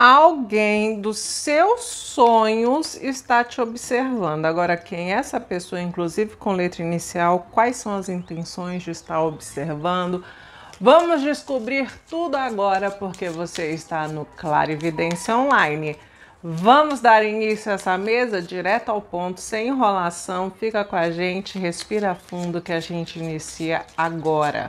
Alguém dos seus sonhos está te observando. Agora, quem é essa pessoa, inclusive com letra inicial, quais são as intenções de estar observando? Vamos descobrir tudo agora porque você está no Clarividência Online. Vamos dar início a essa mesa direto ao ponto, sem enrolação. Fica com a gente, respira fundo que a gente inicia agora.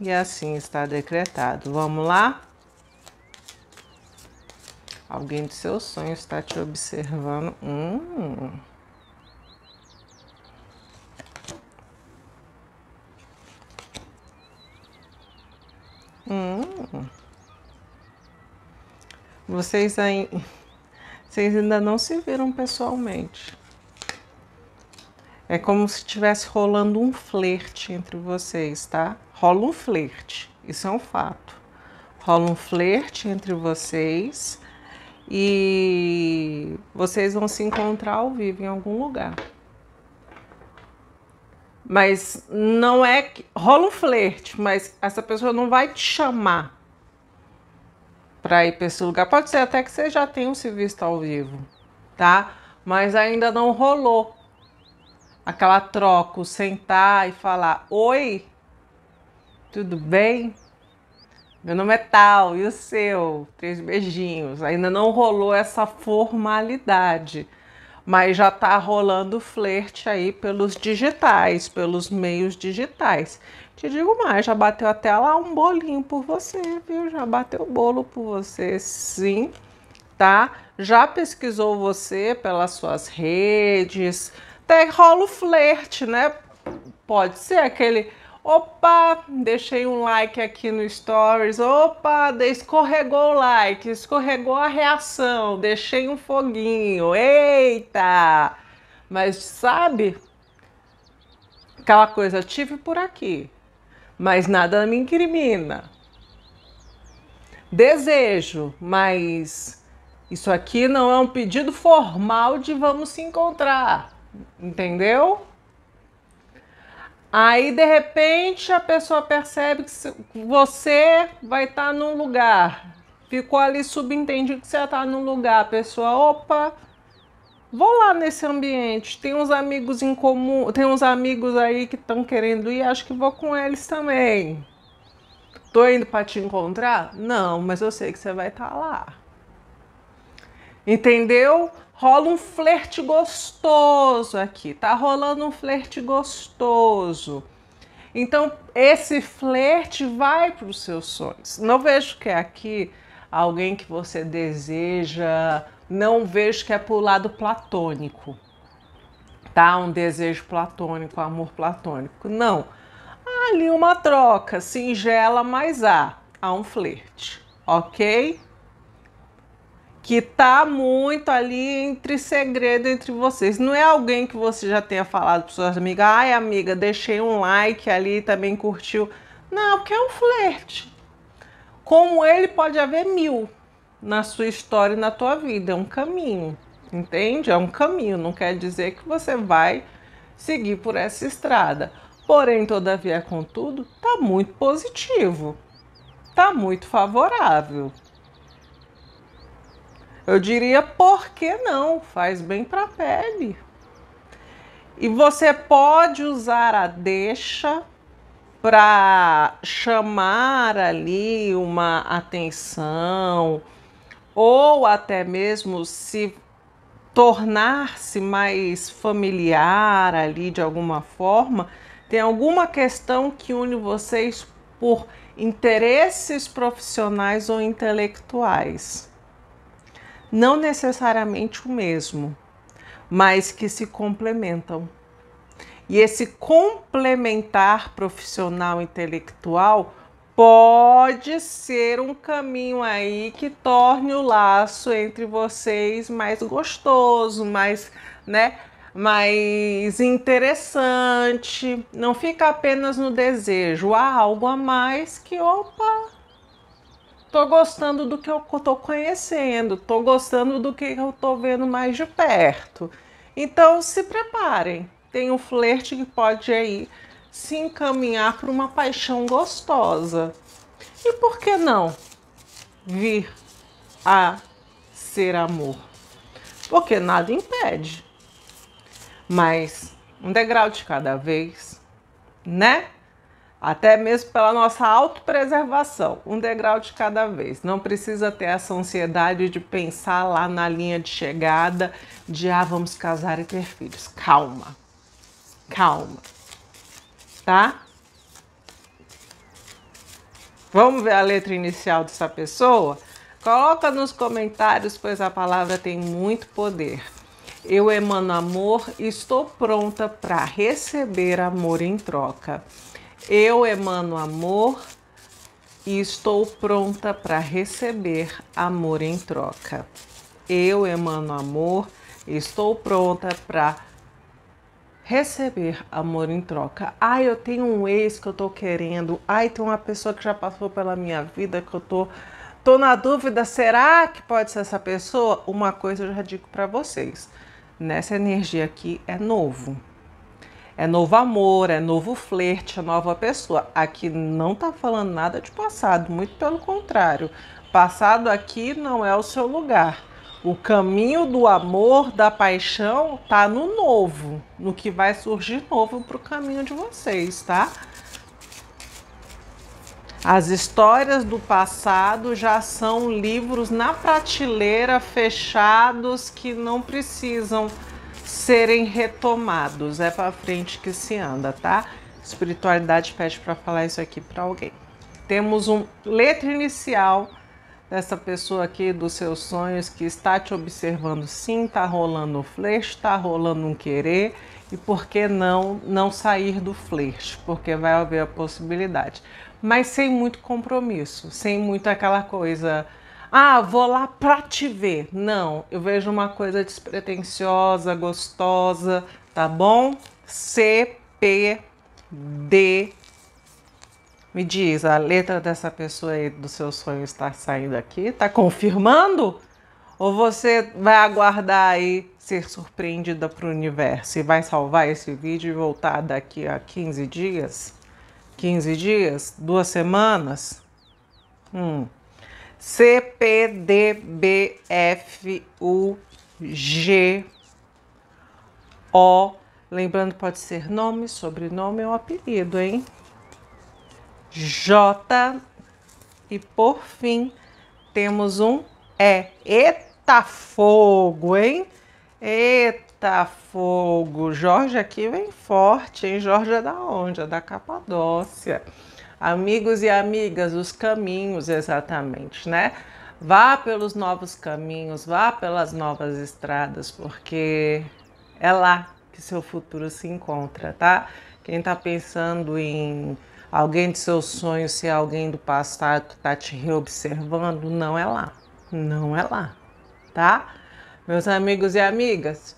e assim está decretado. Vamos lá? Alguém de seus sonhos está te observando. Hum. Hum. Vocês, aí, vocês ainda não se viram pessoalmente. É como se estivesse rolando um flerte entre vocês, tá? rola um flerte, isso é um fato. Rola um flerte entre vocês e vocês vão se encontrar ao vivo em algum lugar. Mas não é que rola um flerte, mas essa pessoa não vai te chamar para ir para esse lugar. Pode ser até que você já tenha se visto ao vivo, tá? Mas ainda não rolou aquela troca, o sentar e falar: "Oi, tudo bem? Meu nome é Tal e o seu? Três beijinhos. Ainda não rolou essa formalidade, mas já tá rolando flerte aí pelos digitais, pelos meios digitais. Te digo mais, já bateu até lá um bolinho por você, viu? Já bateu bolo por você, sim, tá? Já pesquisou você pelas suas redes? Até rola o flerte, né? Pode ser aquele Opa, deixei um like aqui no Stories. Opa, escorregou o like, escorregou a reação, deixei um foguinho. Eita! Mas sabe? Aquela coisa, tive por aqui, mas nada me incrimina. Desejo, mas isso aqui não é um pedido formal de vamos se encontrar, entendeu? Aí de repente a pessoa percebe que você vai estar tá num lugar. Ficou ali subentendido que você está num lugar. A pessoa, opa, vou lá nesse ambiente. Tem uns amigos em comum, tem uns amigos aí que estão querendo ir, acho que vou com eles também. Tô indo para te encontrar? Não, mas eu sei que você vai estar tá lá entendeu? Rola um flerte gostoso aqui, tá rolando um flerte gostoso. Então, esse flerte vai para os seus sonhos. Não vejo que é aqui alguém que você deseja, não vejo que é para o lado platônico, tá? Um desejo platônico, amor platônico. Não. Há ali uma troca singela, mas há, há um flerte, ok? que tá muito ali entre segredo entre vocês. Não é alguém que você já tenha falado para suas amigas, ai amiga, deixei um like ali, também curtiu. Não, porque é um flerte. Como ele pode haver mil na sua história e na tua vida, é um caminho, entende? É um caminho, não quer dizer que você vai seguir por essa estrada. Porém, todavia, contudo, tá muito positivo, tá muito favorável. Eu diria, por que não? Faz bem para a pele. E você pode usar a deixa para chamar ali uma atenção ou até mesmo se tornar-se mais familiar ali de alguma forma, tem alguma questão que une vocês por interesses profissionais ou intelectuais não necessariamente o mesmo, mas que se complementam. E esse complementar profissional intelectual pode ser um caminho aí que torne o laço entre vocês mais gostoso, mais, né, mais interessante. Não fica apenas no desejo, há algo a mais que opa, tô gostando do que eu tô conhecendo, tô gostando do que eu tô vendo mais de perto. Então se preparem, tem um flerte que pode aí se encaminhar para uma paixão gostosa. E por que não vir a ser amor? Porque nada impede. Mas um degrau de cada vez, né? até mesmo pela nossa autopreservação, um degrau de cada vez. Não precisa ter essa ansiedade de pensar lá na linha de chegada de ah, vamos casar e ter filhos. Calma, calma, tá? Vamos ver a letra inicial dessa pessoa? Coloca nos comentários, pois a palavra tem muito poder. Eu emano amor e estou pronta para receber amor em troca. Eu emano amor e estou pronta para receber amor em troca. Eu emano amor e estou pronta para receber amor em troca. Ai, eu tenho um ex que eu tô querendo. Ai, tem uma pessoa que já passou pela minha vida que eu tô tô na dúvida, será que pode ser essa pessoa? Uma coisa eu já digo para vocês. Nessa energia aqui é novo é novo amor, é novo flerte, é nova pessoa. Aqui não está falando nada de passado, muito pelo contrário. Passado aqui não é o seu lugar. O caminho do amor, da paixão, tá no novo, no que vai surgir novo para o caminho de vocês, tá? As histórias do passado já são livros na prateleira fechados que não precisam serem retomados. É para frente que se anda, tá? Espiritualidade pede para falar isso aqui para alguém. Temos um letra inicial dessa pessoa aqui dos seus sonhos que está te observando sim, tá rolando um flecha tá rolando um querer e por que não não sair do flecha porque vai haver a possibilidade, mas sem muito compromisso, sem muito aquela coisa ah, vou lá pra te ver. Não, eu vejo uma coisa despretensiosa, gostosa, tá bom? CPD. Me diz, a letra dessa pessoa aí do seu sonho está saindo aqui? Tá confirmando? Ou você vai aguardar aí ser surpreendida pro universo e vai salvar esse vídeo e voltar daqui a 15 dias? 15 dias? Duas semanas? Hum. CPDBFUG O, lembrando pode ser nome, sobrenome ou apelido, hein? J e por fim temos um E. Eita fogo, hein? Eita fogo. Jorge aqui vem forte, hein? Jorge é da onde? É da Capadócia amigos e amigas, os caminhos exatamente, né? Vá pelos novos caminhos, vá pelas novas estradas, porque é lá que seu futuro se encontra, tá? Quem está pensando em alguém de seus sonhos, se alguém do passado que está te reobservando, não é lá, não é lá, tá? Meus amigos e amigas,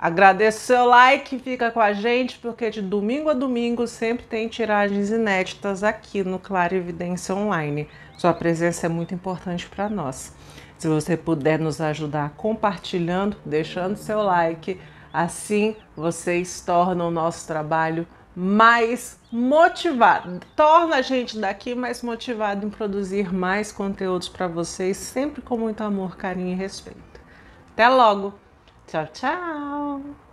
Agradeço seu like, fica com a gente, porque de domingo a domingo sempre tem tiragens inéditas aqui no Claro Evidência Online. Sua presença é muito importante para nós. Se você puder nos ajudar compartilhando, deixando seu like, assim vocês tornam o nosso trabalho mais motivado. Torna a gente daqui mais motivado em produzir mais conteúdos para vocês, sempre com muito amor, carinho e respeito. Até logo! Tchau, tchau!